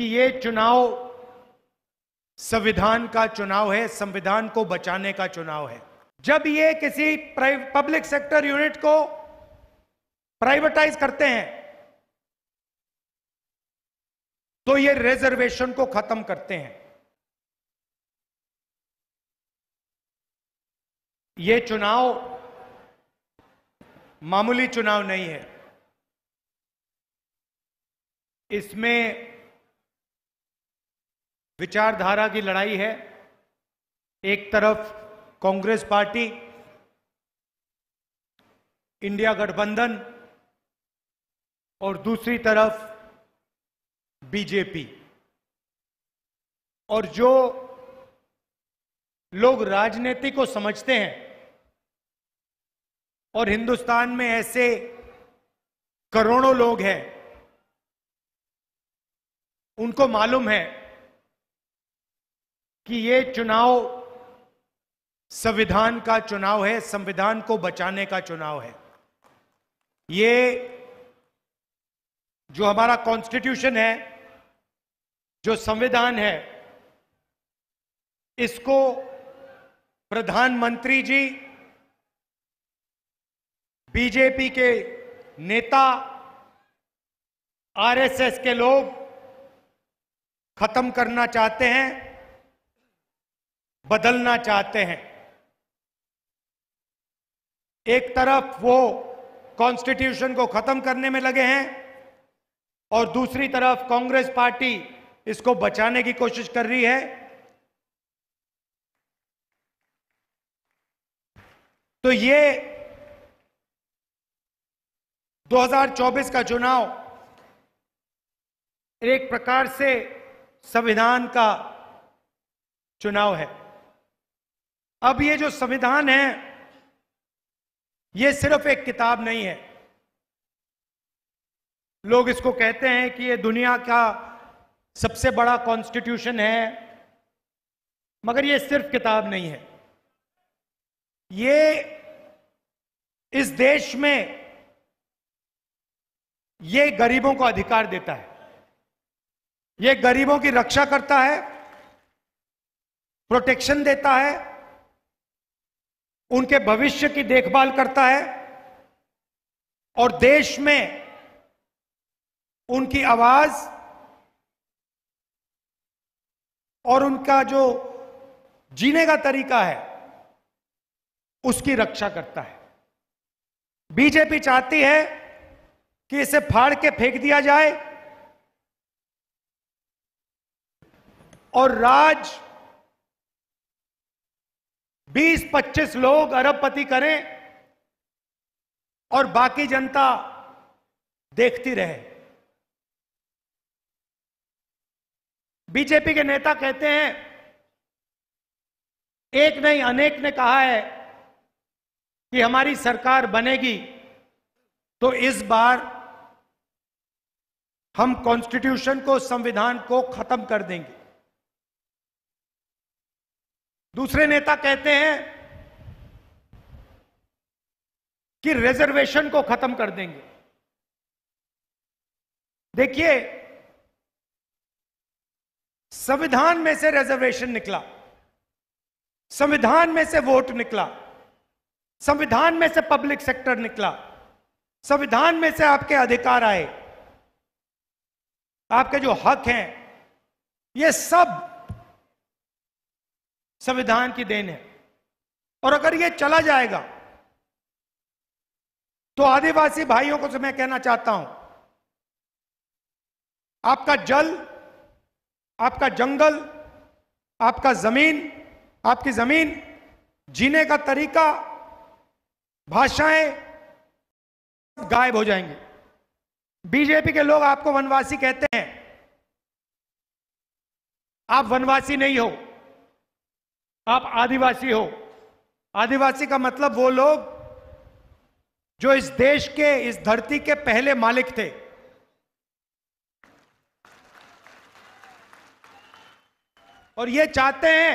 कि ये चुनाव संविधान का चुनाव है संविधान को बचाने का चुनाव है जब ये किसी पब्लिक सेक्टर यूनिट को प्राइवेटाइज करते हैं तो ये रिजर्वेशन को खत्म करते हैं ये चुनाव मामूली चुनाव नहीं है इसमें विचारधारा की लड़ाई है एक तरफ कांग्रेस पार्टी इंडिया गठबंधन और दूसरी तरफ बीजेपी और जो लोग राजनीति को समझते हैं और हिंदुस्तान में ऐसे करोड़ों लोग हैं उनको मालूम है कि ये चुनाव संविधान का चुनाव है संविधान को बचाने का चुनाव है ये जो हमारा कॉन्स्टिट्यूशन है जो संविधान है इसको प्रधानमंत्री जी बीजेपी के नेता आरएसएस के लोग खत्म करना चाहते हैं बदलना चाहते हैं एक तरफ वो कॉन्स्टिट्यूशन को खत्म करने में लगे हैं और दूसरी तरफ कांग्रेस पार्टी इसको बचाने की कोशिश कर रही है तो ये 2024 का चुनाव एक प्रकार से संविधान का चुनाव है अब ये जो संविधान है ये सिर्फ एक किताब नहीं है लोग इसको कहते हैं कि ये दुनिया का सबसे बड़ा कॉन्स्टिट्यूशन है मगर ये सिर्फ किताब नहीं है ये इस देश में ये गरीबों को अधिकार देता है ये गरीबों की रक्षा करता है प्रोटेक्शन देता है उनके भविष्य की देखभाल करता है और देश में उनकी आवाज और उनका जो जीने का तरीका है उसकी रक्षा करता है बीजेपी चाहती है कि इसे फाड़ के फेंक दिया जाए और राज 20-25 लोग अरबपति करें और बाकी जनता देखती रहे बीजेपी के नेता कहते हैं एक नहीं अनेक ने कहा है कि हमारी सरकार बनेगी तो इस बार हम कॉन्स्टिट्यूशन को संविधान को खत्म कर देंगे दूसरे नेता कहते हैं कि रिजर्वेशन को खत्म कर देंगे देखिए संविधान में से रिजर्वेशन निकला संविधान में से वोट निकला संविधान में से पब्लिक सेक्टर निकला संविधान में से आपके अधिकार आए आपके जो हक हैं ये सब संविधान की देन है और अगर ये चला जाएगा तो आदिवासी भाइयों को मैं कहना चाहता हूं आपका जल आपका जंगल आपका जमीन आपकी जमीन जीने का तरीका भाषाएं गायब हो जाएंगे बीजेपी के लोग आपको वनवासी कहते हैं आप वनवासी नहीं हो आप आदिवासी हो आदिवासी का मतलब वो लोग जो इस देश के इस धरती के पहले मालिक थे और ये चाहते हैं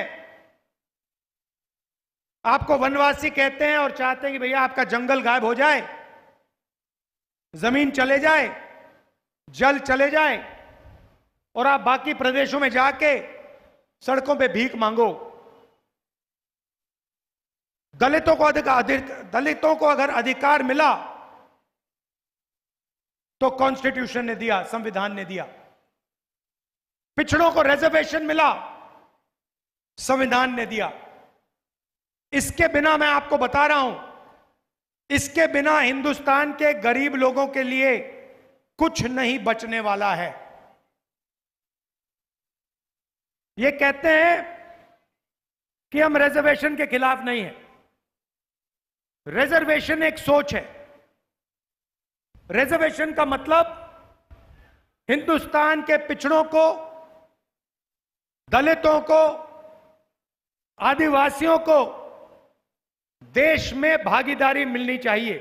आपको वनवासी कहते हैं और चाहते हैं कि भैया आपका जंगल गायब हो जाए जमीन चले जाए जल चले जाए और आप बाकी प्रदेशों में जाके सड़कों पे भीख मांगो दलितों को अधिकार दलितों को अगर अधिकार मिला तो कॉन्स्टिट्यूशन ने दिया संविधान ने दिया पिछड़ों को रिजर्वेशन मिला संविधान ने दिया इसके बिना मैं आपको बता रहा हूं इसके बिना हिंदुस्तान के गरीब लोगों के लिए कुछ नहीं बचने वाला है ये कहते हैं कि हम रिजर्वेशन के खिलाफ नहीं है रिजर्वेशन एक सोच है रिजर्वेशन का मतलब हिंदुस्तान के पिछड़ों को दलितों को आदिवासियों को देश में भागीदारी मिलनी चाहिए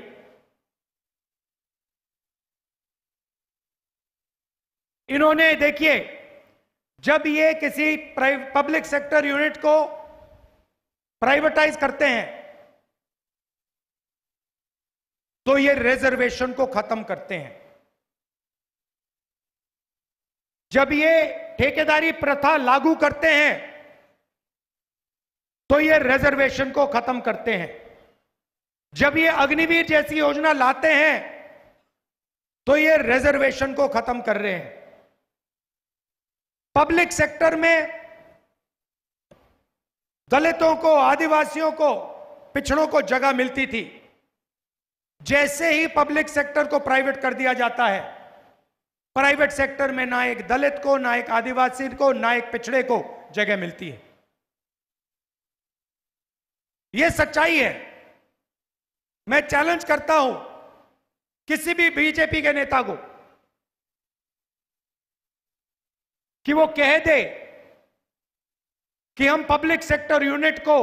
इन्होंने देखिए जब ये किसी पब्लिक सेक्टर यूनिट को प्राइवेटाइज करते हैं तो ये रिजर्वेशन को खत्म करते हैं जब ये ठेकेदारी प्रथा लागू करते हैं तो ये रिजर्वेशन को खत्म करते हैं जब ये अग्निवीर जैसी योजना लाते हैं तो ये रिजर्वेशन को खत्म कर रहे हैं पब्लिक सेक्टर में दलितों को आदिवासियों को पिछड़ों को जगह मिलती थी जैसे ही पब्लिक सेक्टर को प्राइवेट कर दिया जाता है प्राइवेट सेक्टर में ना एक दलित को ना एक आदिवासी को ना एक पिछड़े को जगह मिलती है यह सच्चाई है मैं चैलेंज करता हूं किसी भी बीजेपी के नेता को कि वो कह दे कि हम पब्लिक सेक्टर यूनिट को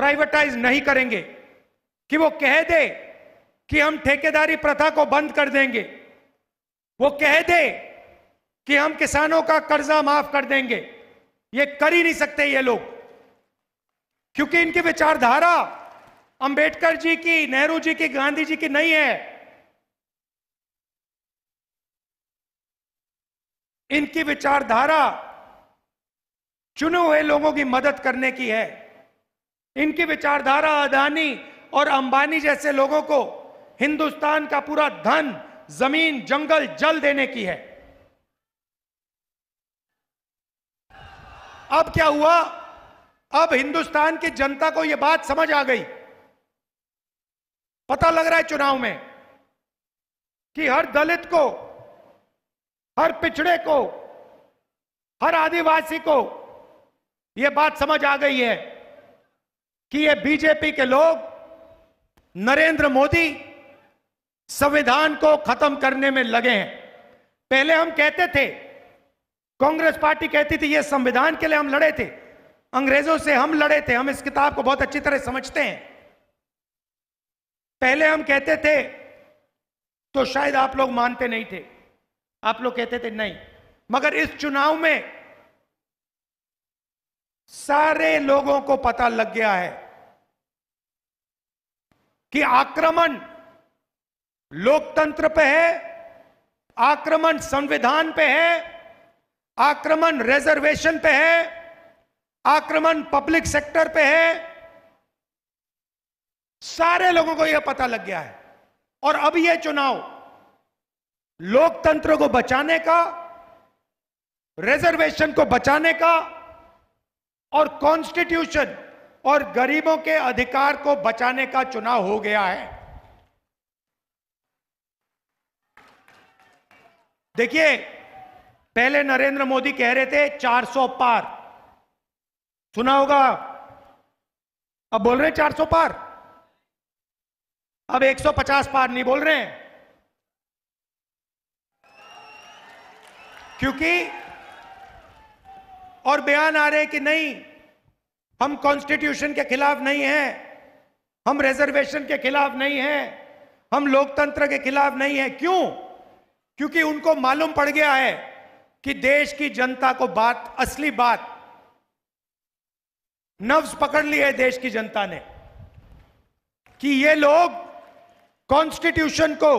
प्राइवेटाइज नहीं करेंगे कि वो कह दे कि हम ठेकेदारी प्रथा को बंद कर देंगे वो कह दे कि हम किसानों का कर्जा माफ कर देंगे ये कर ही नहीं सकते ये लोग क्योंकि इनकी विचारधारा अंबेडकर जी की नेहरू जी की गांधी जी की नहीं है इनकी विचारधारा चुने हुए लोगों की मदद करने की है इनकी विचारधारा अदानी और अंबानी जैसे लोगों को हिंदुस्तान का पूरा धन जमीन जंगल जल देने की है अब क्या हुआ अब हिंदुस्तान की जनता को यह बात समझ आ गई पता लग रहा है चुनाव में कि हर दलित को हर पिछड़े को हर आदिवासी को यह बात समझ आ गई है कि ये बीजेपी के लोग नरेंद्र मोदी संविधान को खत्म करने में लगे हैं पहले हम कहते थे कांग्रेस पार्टी कहती थी ये संविधान के लिए हम लड़े थे अंग्रेजों से हम लड़े थे हम इस किताब को बहुत अच्छी तरह समझते हैं पहले हम कहते थे तो शायद आप लोग मानते नहीं थे आप लोग कहते थे नहीं मगर इस चुनाव में सारे लोगों को पता लग गया है कि आक्रमण लोकतंत्र पे है आक्रमण संविधान पे है आक्रमण रिजर्वेशन पे है आक्रमण पब्लिक सेक्टर पे है सारे लोगों को यह पता लग गया है और अब यह चुनाव लोकतंत्र को बचाने का रिजर्वेशन को बचाने का और कॉन्स्टिट्यूशन और गरीबों के अधिकार को बचाने का चुनाव हो गया है देखिए पहले नरेंद्र मोदी कह रहे थे 400 पार सुना होगा अब बोल रहे हैं 400 पार अब 150 पार नहीं बोल रहे हैं क्योंकि और बयान आ रहे हैं कि नहीं हम कॉन्स्टिट्यूशन के खिलाफ नहीं हैं हम रिजर्वेशन के खिलाफ नहीं हैं हम लोकतंत्र के खिलाफ नहीं हैं क्यों क्योंकि उनको मालूम पड़ गया है कि देश की जनता को बात असली बात नव्स पकड़ ली है देश की जनता ने कि ये लोग कॉन्स्टिट्यूशन को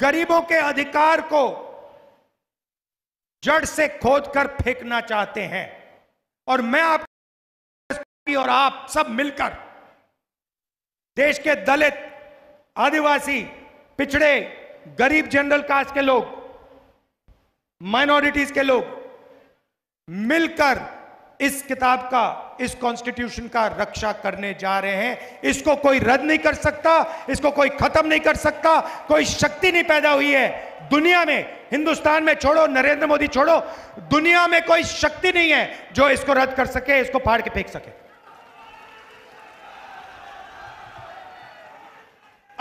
गरीबों के अधिकार को जड़ से खोद कर फेंकना चाहते हैं और मैं आप और आप सब मिलकर देश के दलित आदिवासी पिछड़े गरीब जनरल कास्ट के लोग माइनॉरिटीज के लोग मिलकर इस किताब का इस कॉन्स्टिट्यूशन का रक्षा करने जा रहे हैं इसको कोई रद्द नहीं कर सकता इसको कोई खत्म नहीं कर सकता कोई शक्ति नहीं पैदा हुई है दुनिया में हिंदुस्तान में छोड़ो नरेंद्र मोदी छोड़ो दुनिया में कोई शक्ति नहीं है जो इसको रद्द कर सके इसको फाड़ के फेंक सके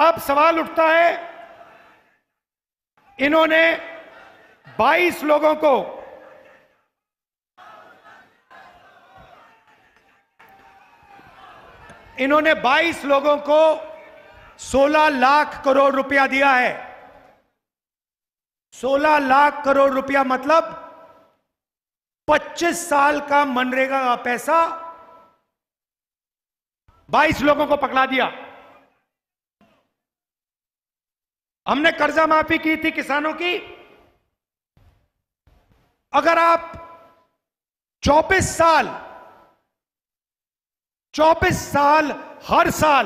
अब सवाल उठता है इन्होंने 22 लोगों को इन्होंने 22 लोगों को 16 लाख करोड़ रुपया दिया है 16 लाख करोड़ रुपया मतलब 25 साल का मनरेगा का पैसा 22 लोगों को पकड़ा दिया हमने कर्जा माफी की थी किसानों की अगर आप 24 साल 24 साल हर साल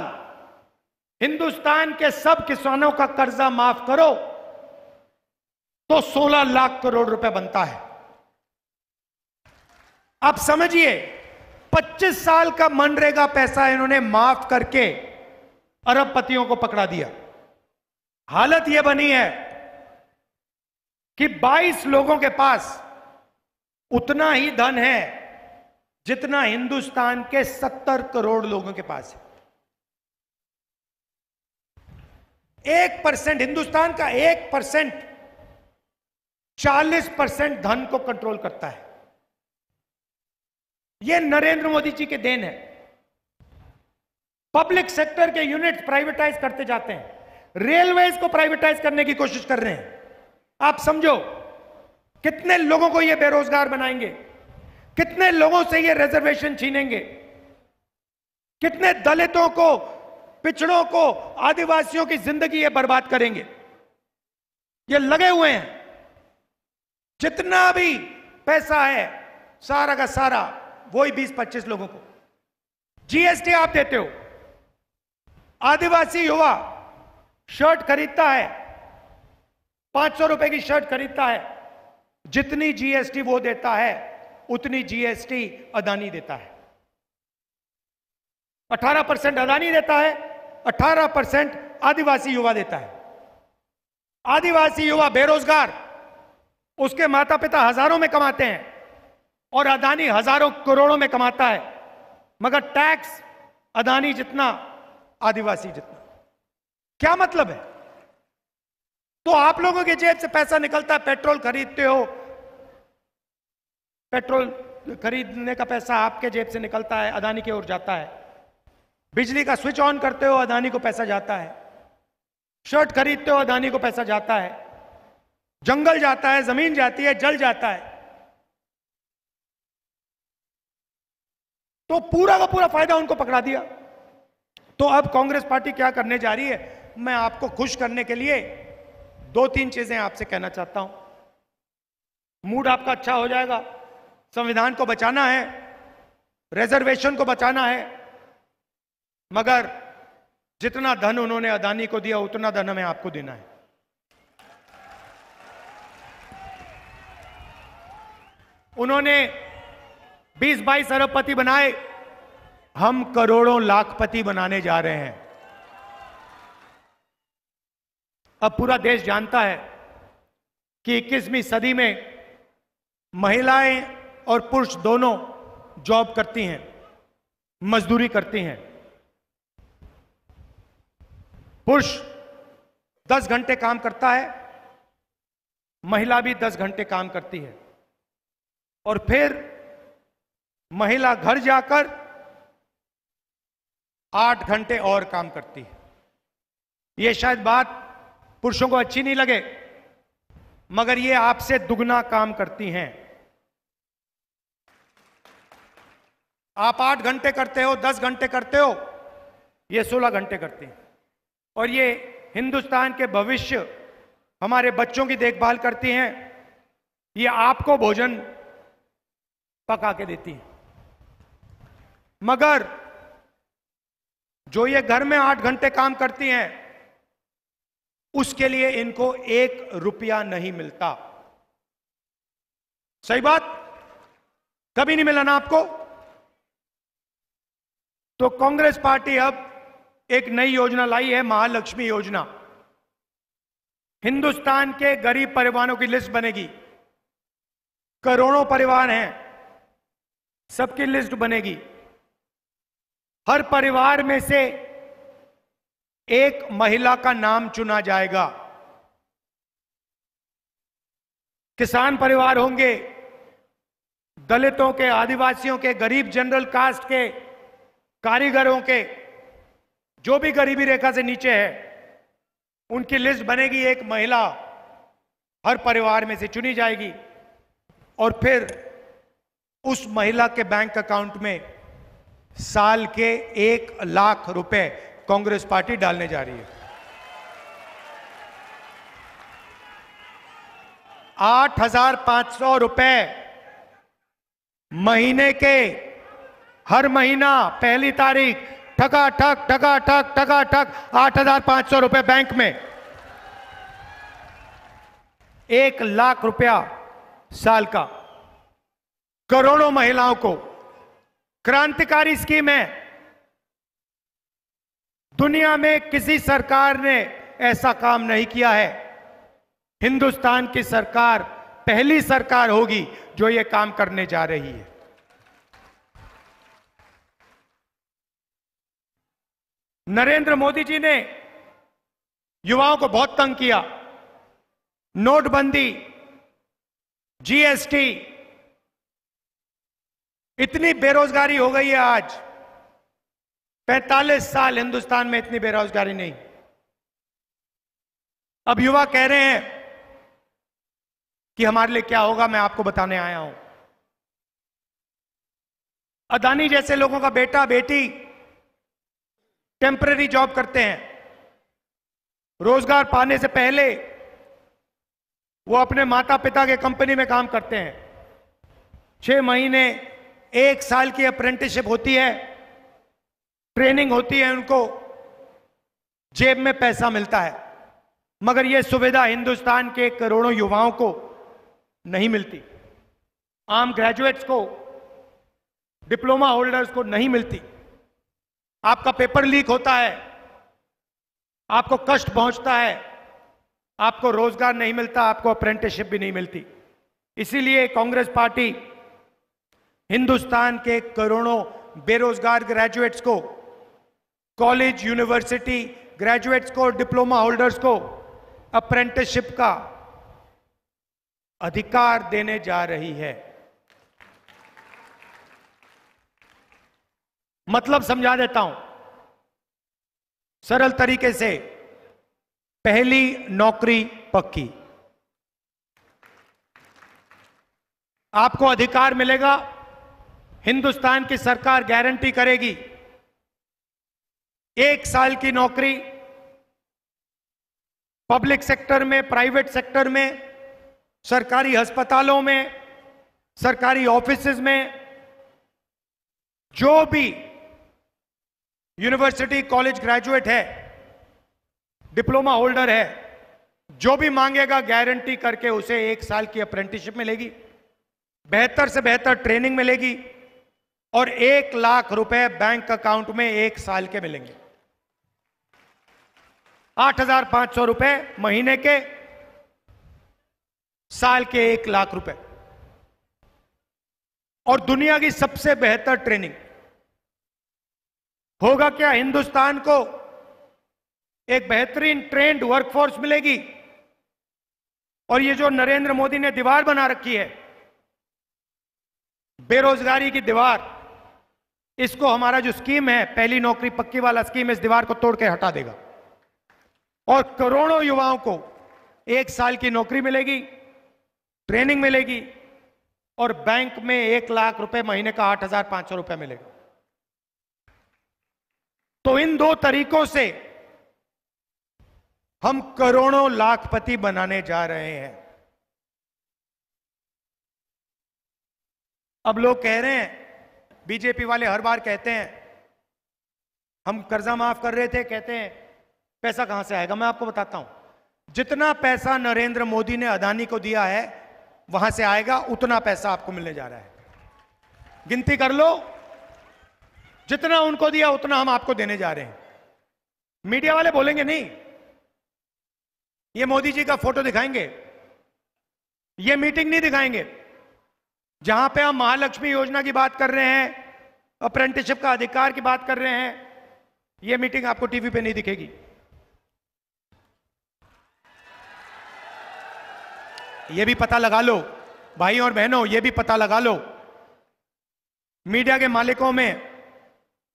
हिंदुस्तान के सब किसानों का कर्जा माफ करो तो 16 लाख करोड़ रुपए बनता है आप समझिए 25 साल का मनरेगा पैसा इन्होंने माफ करके अरबपतियों को पकड़ा दिया हालत यह बनी है कि 22 लोगों के पास उतना ही धन है जितना हिंदुस्तान के सत्तर करोड़ लोगों के पास है एक परसेंट हिंदुस्तान का एक परसेंट चालीस परसेंट धन को कंट्रोल करता है यह नरेंद्र मोदी जी के देन है पब्लिक सेक्टर के यूनिट प्राइवेटाइज करते जाते हैं रेलवेज को प्राइवेटाइज करने की कोशिश कर रहे हैं आप समझो कितने लोगों को यह बेरोजगार बनाएंगे कितने लोगों से ये रिजर्वेशन छीनेंगे कितने दलितों को पिछड़ों को आदिवासियों की जिंदगी ये बर्बाद करेंगे ये लगे हुए हैं जितना भी पैसा है सारा का सारा वो ही बीस पच्चीस लोगों को जीएसटी आप देते हो आदिवासी युवा शर्ट खरीदता है पांच सौ रुपए की शर्ट खरीदता है जितनी जीएसटी वो देता है उतनी जीएसटी अदानी देता है 18 परसेंट अदानी देता है 18 परसेंट आदिवासी युवा देता है आदिवासी युवा बेरोजगार उसके माता पिता हजारों में कमाते हैं और अदानी हजारों करोड़ों में कमाता है मगर टैक्स अदानी जितना आदिवासी जितना क्या मतलब है तो आप लोगों के जेब से पैसा निकलता है पेट्रोल खरीदते हो पेट्रोल खरीदने का पैसा आपके जेब से निकलता है अदानी की ओर जाता है बिजली का स्विच ऑन करते हो अदानी को पैसा जाता है शर्ट खरीदते हो अदानी को पैसा जाता है जंगल जाता है जमीन जाती है जल जाता है तो पूरा का पूरा फायदा उनको पकड़ा दिया तो अब कांग्रेस पार्टी क्या करने जा रही है मैं आपको खुश करने के लिए दो तीन चीजें आपसे कहना चाहता हूं मूड आपका अच्छा हो जाएगा संविधान को बचाना है रिजर्वेशन को बचाना है मगर जितना धन उन्होंने अदानी को दिया उतना धन हमें आपको देना है उन्होंने 20 अरब अरबपति बनाए हम करोड़ों लाखपति बनाने जा रहे हैं अब पूरा देश जानता है कि इक्कीसवीं सदी में महिलाएं और पुरुष दोनों जॉब करती हैं मजदूरी करती हैं पुरुष 10 घंटे काम करता है महिला भी 10 घंटे काम करती है और फिर महिला घर जाकर आठ घंटे और काम करती है यह शायद बात पुरुषों को अच्छी नहीं लगे मगर ये आपसे दुगना काम करती हैं आप आठ घंटे करते हो दस घंटे करते हो ये सोलह घंटे करते हैं और ये हिंदुस्तान के भविष्य हमारे बच्चों की देखभाल करती हैं ये आपको भोजन पका के देती हैं मगर जो ये घर में आठ घंटे काम करती हैं उसके लिए इनको एक रुपया नहीं मिलता सही बात कभी नहीं मिला ना आपको तो कांग्रेस पार्टी अब एक नई योजना लाई है महालक्ष्मी योजना हिंदुस्तान के गरीब परिवारों की लिस्ट बनेगी करोड़ों परिवार हैं सबकी लिस्ट बनेगी हर परिवार में से एक महिला का नाम चुना जाएगा किसान परिवार होंगे दलितों के आदिवासियों के गरीब जनरल कास्ट के कारीगरों के जो भी गरीबी रेखा से नीचे है उनकी लिस्ट बनेगी एक महिला हर परिवार में से चुनी जाएगी और फिर उस महिला के बैंक अकाउंट में साल के एक लाख रुपए कांग्रेस पार्टी डालने जा रही है आठ हजार पांच सौ रुपए महीने के हर महीना पहली तारीख ठका ठक ठका ठक ठका ठक आठ हजार पांच सौ रुपए बैंक में एक लाख रुपया साल का करोड़ों महिलाओं को क्रांतिकारी स्कीम है दुनिया में किसी सरकार ने ऐसा काम नहीं किया है हिंदुस्तान की सरकार पहली सरकार होगी जो ये काम करने जा रही है नरेंद्र मोदी जी ने युवाओं को बहुत तंग किया नोटबंदी जीएसटी इतनी बेरोजगारी हो गई है आज 45 साल हिंदुस्तान में इतनी बेरोजगारी नहीं अब युवा कह रहे हैं कि हमारे लिए क्या होगा मैं आपको बताने आया हूं अदानी जैसे लोगों का बेटा बेटी टेम्पररी जॉब करते हैं रोजगार पाने से पहले वो अपने माता पिता के कंपनी में काम करते हैं छह महीने एक साल की अप्रेंटिसशिप होती है ट्रेनिंग होती है उनको जेब में पैसा मिलता है मगर यह सुविधा हिंदुस्तान के करोड़ों युवाओं को नहीं मिलती आम ग्रेजुएट्स को डिप्लोमा होल्डर्स को नहीं मिलती आपका पेपर लीक होता है आपको कष्ट पहुंचता है आपको रोजगार नहीं मिलता आपको अप्रेंटिसशिप भी नहीं मिलती इसीलिए कांग्रेस पार्टी हिंदुस्तान के करोड़ों बेरोजगार ग्रेजुएट्स को कॉलेज यूनिवर्सिटी ग्रेजुएट्स को डिप्लोमा होल्डर्स को अप्रेंटिसशिप का अधिकार देने जा रही है मतलब समझा देता हूं सरल तरीके से पहली नौकरी पक्की आपको अधिकार मिलेगा हिंदुस्तान की सरकार गारंटी करेगी एक साल की नौकरी पब्लिक सेक्टर में प्राइवेट सेक्टर में सरकारी अस्पतालों में सरकारी ऑफिस में जो भी यूनिवर्सिटी कॉलेज ग्रेजुएट है डिप्लोमा होल्डर है जो भी मांगेगा गारंटी करके उसे एक साल की अप्रेंटिसशिप मिलेगी बेहतर से बेहतर ट्रेनिंग मिलेगी और एक लाख रुपए बैंक अकाउंट में एक साल के मिलेंगे आठ हजार पांच सौ रुपए महीने के साल के एक लाख रुपए और दुनिया की सबसे बेहतर ट्रेनिंग होगा क्या हिंदुस्तान को एक बेहतरीन ट्रेंड वर्कफोर्स मिलेगी और ये जो नरेंद्र मोदी ने दीवार बना रखी है बेरोजगारी की दीवार इसको हमारा जो स्कीम है पहली नौकरी पक्की वाला स्कीम इस दीवार को तोड़ के हटा देगा और करोड़ों युवाओं को एक साल की नौकरी मिलेगी ट्रेनिंग मिलेगी और बैंक में एक लाख रुपए महीने का आठ हजार पांच सौ रुपए मिलेगा तो इन दो तरीकों से हम करोड़ों लाखपति बनाने जा रहे हैं अब लोग कह रहे हैं बीजेपी वाले हर बार कहते हैं हम कर्जा माफ कर रहे थे कहते हैं पैसा कहां से आएगा मैं आपको बताता हूं जितना पैसा नरेंद्र मोदी ने अदानी को दिया है वहां से आएगा उतना पैसा आपको मिलने जा रहा है गिनती कर लो जितना उनको दिया उतना हम आपको देने जा रहे हैं मीडिया वाले बोलेंगे नहीं ये मोदी जी का फोटो दिखाएंगे ये मीटिंग नहीं दिखाएंगे जहां पे हम महालक्ष्मी योजना की बात कर रहे हैं अप्रेंटिसशिप का अधिकार की बात कर रहे हैं ये मीटिंग आपको टीवी पे नहीं दिखेगी ये भी पता लगा लो भाई और बहनों ये भी पता लगा लो मीडिया के मालिकों में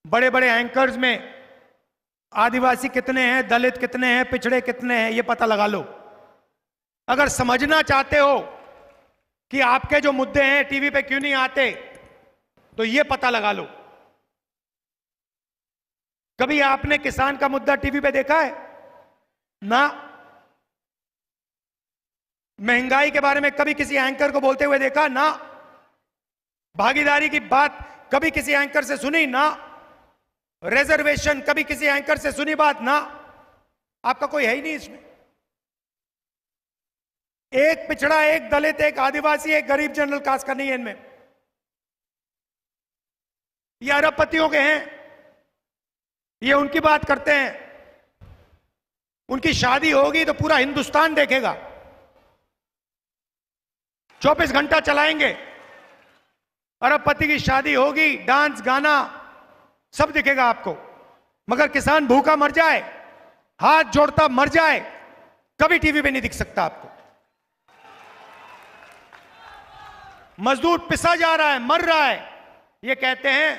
बड़े बड़े एंकर्स में आदिवासी कितने हैं दलित कितने हैं पिछड़े कितने हैं ये पता लगा लो अगर समझना चाहते हो कि आपके जो मुद्दे हैं टीवी पे क्यों नहीं आते तो ये पता लगा लो कभी आपने किसान का मुद्दा टीवी पे देखा है ना महंगाई के बारे में कभी किसी एंकर को बोलते हुए देखा ना भागीदारी की बात कभी किसी एंकर से सुनी ना रिजर्वेशन कभी किसी एंकर से सुनी बात ना आपका कोई है ही नहीं इसमें एक पिछड़ा एक दलित एक आदिवासी एक गरीब जनरल कास्ट का नहीं है इनमें ये अरबपतियों के हैं ये उनकी बात करते हैं उनकी शादी होगी तो पूरा हिंदुस्तान देखेगा चौबीस घंटा चलाएंगे अरबपति की शादी होगी डांस गाना सब दिखेगा आपको मगर किसान भूखा मर जाए हाथ जोड़ता मर जाए कभी टीवी पे नहीं दिख सकता आपको मजदूर पिसा जा रहा है मर रहा है ये कहते हैं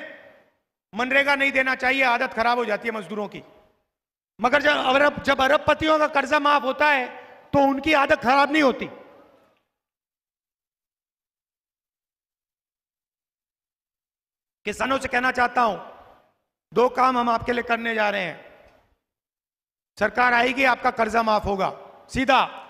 मनरेगा नहीं देना चाहिए आदत खराब हो जाती है मजदूरों की मगर जब अरब जब अरबपतियों का कर्जा माफ होता है तो उनकी आदत खराब नहीं होती किसानों से कहना चाहता हूं दो काम हम आपके लिए करने जा रहे हैं सरकार आएगी आपका कर्जा माफ होगा सीधा